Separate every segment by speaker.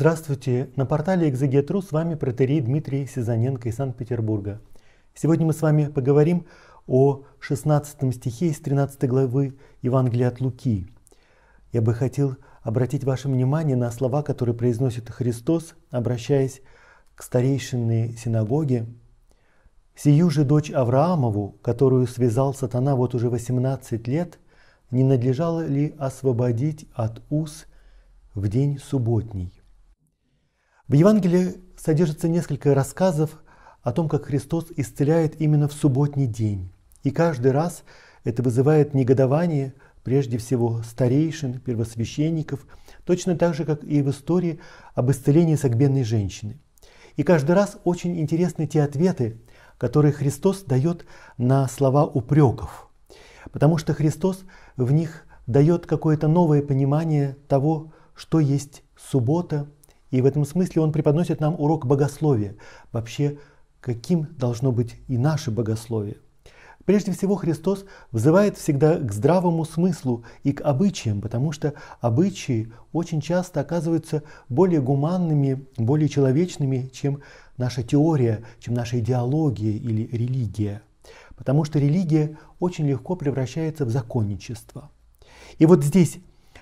Speaker 1: Здравствуйте! На портале «Экзегет.ру» с вами протерей Дмитрий Сизаненко из Санкт-Петербурга. Сегодня мы с вами поговорим о 16 стихе из 13 главы Евангелия от Луки. Я бы хотел обратить ваше внимание на слова, которые произносит Христос, обращаясь к старейшинной синагоге. «Сию же дочь Авраамову, которую связал сатана вот уже 18 лет, не надлежало ли освободить от уз в день субботний?» В Евангелии содержится несколько рассказов о том, как Христос исцеляет именно в субботний день. И каждый раз это вызывает негодование прежде всего старейшин, первосвященников, точно так же, как и в истории об исцелении согбенной женщины. И каждый раз очень интересны те ответы, которые Христос дает на слова упреков, потому что Христос в них дает какое-то новое понимание того, что есть суббота – и в этом смысле он преподносит нам урок богословия, вообще каким должно быть и наше богословие. Прежде всего Христос взывает всегда к здравому смыслу и к обычаям, потому что обычаи очень часто оказываются более гуманными, более человечными, чем наша теория, чем наша идеология или религия. Потому что религия очень легко превращается в законничество. И вот здесь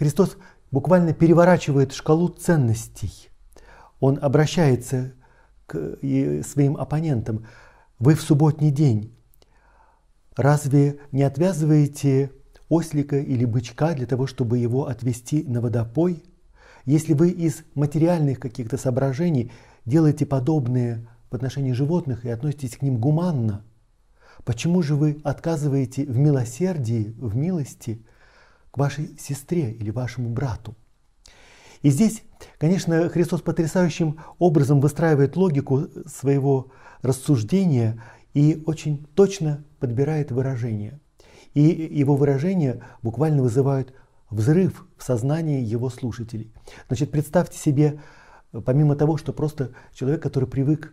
Speaker 1: Христос буквально переворачивает шкалу ценностей. Он обращается к своим оппонентам. Вы в субботний день разве не отвязываете ослика или бычка для того, чтобы его отвести на водопой? Если вы из материальных каких-то соображений делаете подобные в отношении животных и относитесь к ним гуманно, почему же вы отказываете в милосердии, в милости – к вашей сестре или вашему брату. И здесь, конечно, Христос потрясающим образом выстраивает логику своего рассуждения и очень точно подбирает выражение. И его выражения буквально вызывают взрыв в сознании его слушателей. Значит, представьте себе, помимо того, что просто человек, который привык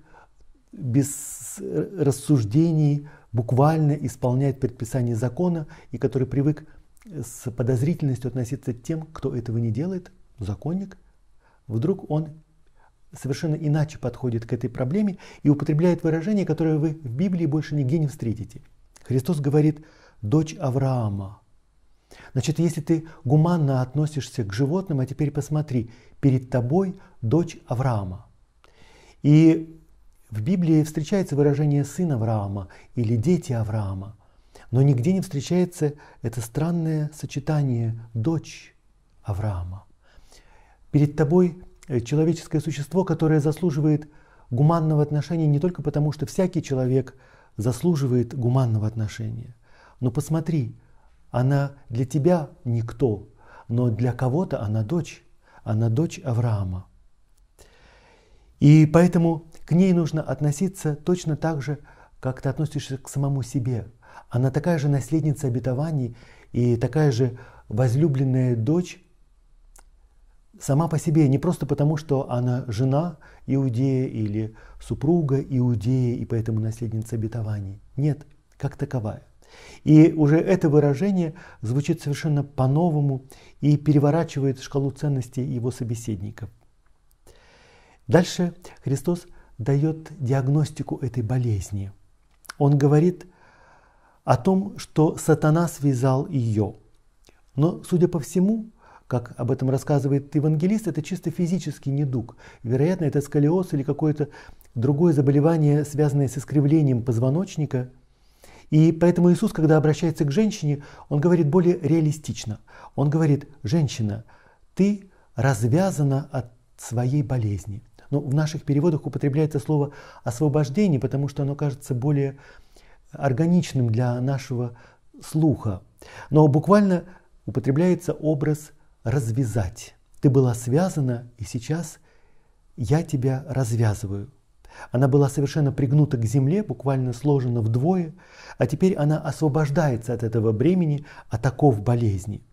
Speaker 1: без рассуждений буквально исполнять предписание закона и который привык с подозрительностью относиться к тем, кто этого не делает, законник, вдруг он совершенно иначе подходит к этой проблеме и употребляет выражение, которое вы в Библии больше нигде не встретите. Христос говорит «дочь Авраама». Значит, если ты гуманно относишься к животным, а теперь посмотри, перед тобой дочь Авраама. И в Библии встречается выражение «сын Авраама» или «дети Авраама». Но нигде не встречается это странное сочетание дочь Авраама. Перед тобой э, человеческое существо, которое заслуживает гуманного отношения не только потому, что всякий человек заслуживает гуманного отношения. Но посмотри, она для тебя никто, но для кого-то она дочь, она дочь Авраама. И поэтому к ней нужно относиться точно так же, как ты относишься к самому себе. Она такая же наследница обетований и такая же возлюбленная дочь сама по себе, не просто потому, что она жена иудея или супруга иудея и поэтому наследница обетований. Нет, как таковая. И уже это выражение звучит совершенно по-новому и переворачивает шкалу ценностей его собеседников. Дальше Христос дает диагностику этой болезни. Он говорит, о том, что сатана связал ее. Но, судя по всему, как об этом рассказывает евангелист, это чисто физический недуг. Вероятно, это сколиоз или какое-то другое заболевание, связанное с искривлением позвоночника. И поэтому Иисус, когда обращается к женщине, он говорит более реалистично. Он говорит, женщина, ты развязана от своей болезни. Но ну, в наших переводах употребляется слово освобождение, потому что оно кажется более органичным для нашего слуха. Но буквально употребляется образ «развязать». Ты была связана, и сейчас я тебя развязываю. Она была совершенно пригнута к земле, буквально сложена вдвое, а теперь она освобождается от этого бремени, от оков болезни.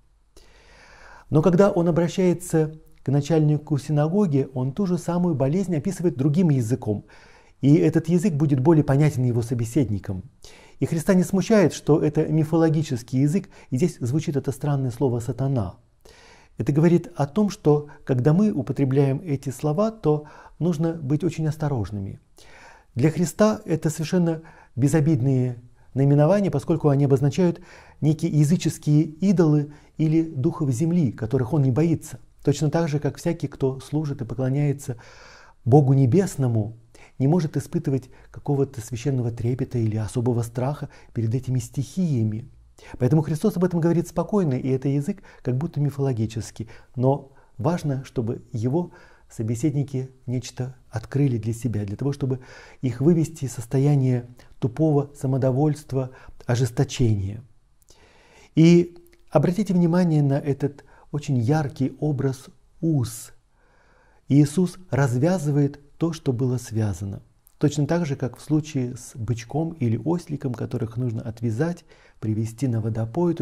Speaker 1: Но когда он обращается к начальнику синагоги, он ту же самую болезнь описывает другим языком – и этот язык будет более понятен его собеседникам. И Христа не смущает, что это мифологический язык, и здесь звучит это странное слово «сатана». Это говорит о том, что когда мы употребляем эти слова, то нужно быть очень осторожными. Для Христа это совершенно безобидные наименования, поскольку они обозначают некие языческие идолы или духов земли, которых он не боится. Точно так же, как всякий, кто служит и поклоняется Богу Небесному, не может испытывать какого-то священного трепета или особого страха перед этими стихиями. Поэтому Христос об этом говорит спокойно, и это язык как будто мифологический. Но важно, чтобы его собеседники нечто открыли для себя, для того, чтобы их вывести из состояния тупого самодовольства, ожесточения. И обратите внимание на этот очень яркий образ уз. Иисус развязывает то, что было связано. Точно так же, как в случае с бычком или осликом, которых нужно отвязать, привести на водопой,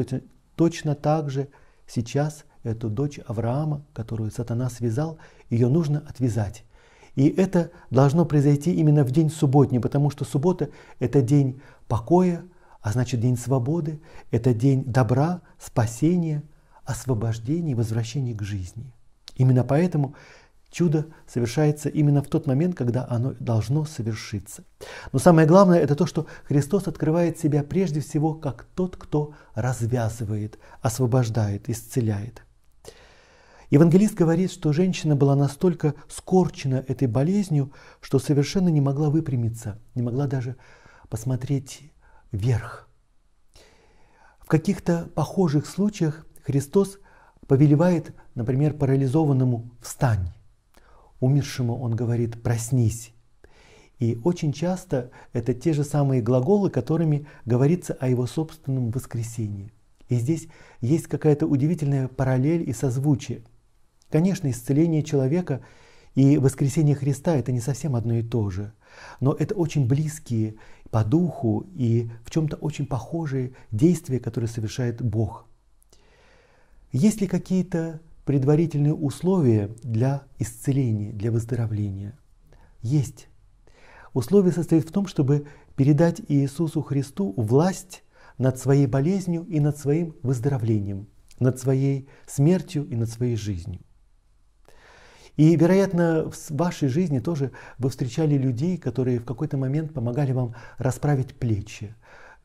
Speaker 1: точно, так же сейчас эту дочь Авраама, которую сатана связал, ее нужно отвязать. И это должно произойти именно в день субботний, потому что суббота – это день покоя, а значит день свободы, это день добра, спасения, освобождения и возвращения к жизни. Именно поэтому Чудо совершается именно в тот момент, когда оно должно совершиться. Но самое главное это то, что Христос открывает себя прежде всего как тот, кто развязывает, освобождает, исцеляет. Евангелист говорит, что женщина была настолько скорчена этой болезнью, что совершенно не могла выпрямиться, не могла даже посмотреть вверх. В каких-то похожих случаях Христос повелевает, например, парализованному «встань» умершему он говорит «проснись». И очень часто это те же самые глаголы, которыми говорится о его собственном воскресении. И здесь есть какая-то удивительная параллель и созвучие. Конечно, исцеление человека и воскресение Христа – это не совсем одно и то же, но это очень близкие по духу и в чем-то очень похожие действия, которые совершает Бог. Есть ли какие-то предварительные условия для исцеления, для выздоровления. Есть. Условие состоит в том, чтобы передать Иисусу Христу власть над своей болезнью и над своим выздоровлением, над своей смертью и над своей жизнью. И, вероятно, в вашей жизни тоже вы встречали людей, которые в какой-то момент помогали вам расправить плечи,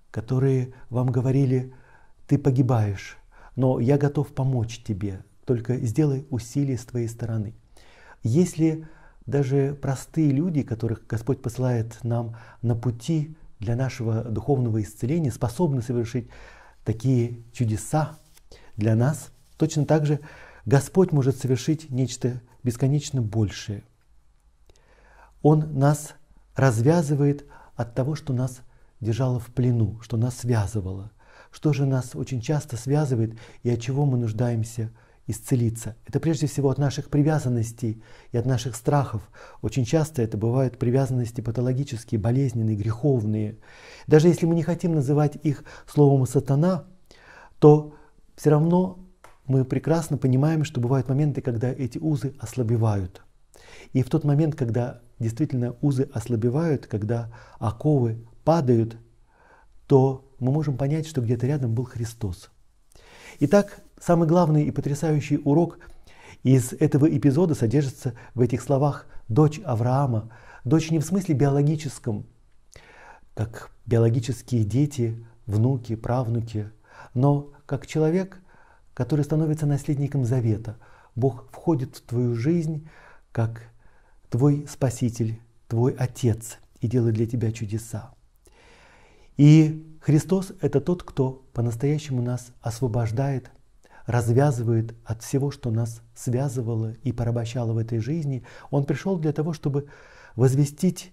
Speaker 1: которые вам говорили, ты погибаешь, но я готов помочь тебе, только сделай усилия с твоей стороны. Если даже простые люди, которых Господь посылает нам на пути для нашего духовного исцеления, способны совершить такие чудеса для нас, точно так же Господь может совершить нечто бесконечно большее. Он нас развязывает от того, что нас держало в плену, что нас связывало. Что же нас очень часто связывает и от чего мы нуждаемся исцелиться. Это прежде всего от наших привязанностей и от наших страхов. Очень часто это бывают привязанности патологические, болезненные, греховные. Даже если мы не хотим называть их словом «сатана», то все равно мы прекрасно понимаем, что бывают моменты, когда эти узы ослабевают. И в тот момент, когда действительно узы ослабевают, когда оковы падают, то мы можем понять, что где-то рядом был Христос. Итак, Самый главный и потрясающий урок из этого эпизода содержится в этих словах «дочь Авраама». Дочь не в смысле биологическом, как биологические дети, внуки, правнуки, но как человек, который становится наследником завета. Бог входит в твою жизнь как твой спаситель, твой отец и делает для тебя чудеса. И Христос – это тот, кто по-настоящему нас освобождает развязывает от всего, что нас связывало и порабощало в этой жизни. Он пришел для того, чтобы возвестить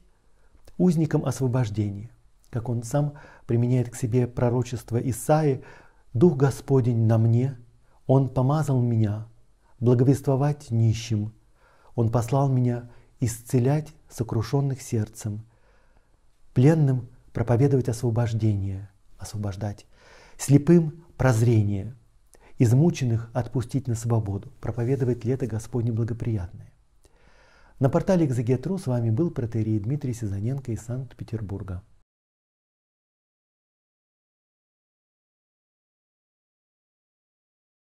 Speaker 1: узникам освобождение. Как он сам применяет к себе пророчество Исаи, «Дух Господень на мне, Он помазал меня, благовествовать нищим, Он послал меня исцелять сокрушенных сердцем, пленным проповедовать освобождение, освобождать, слепым прозрение – измученных отпустить на свободу, проповедовать лето Господне благоприятное. На портале «Экзегетру» с вами был протерей Дмитрий Сизаненко из Санкт-Петербурга.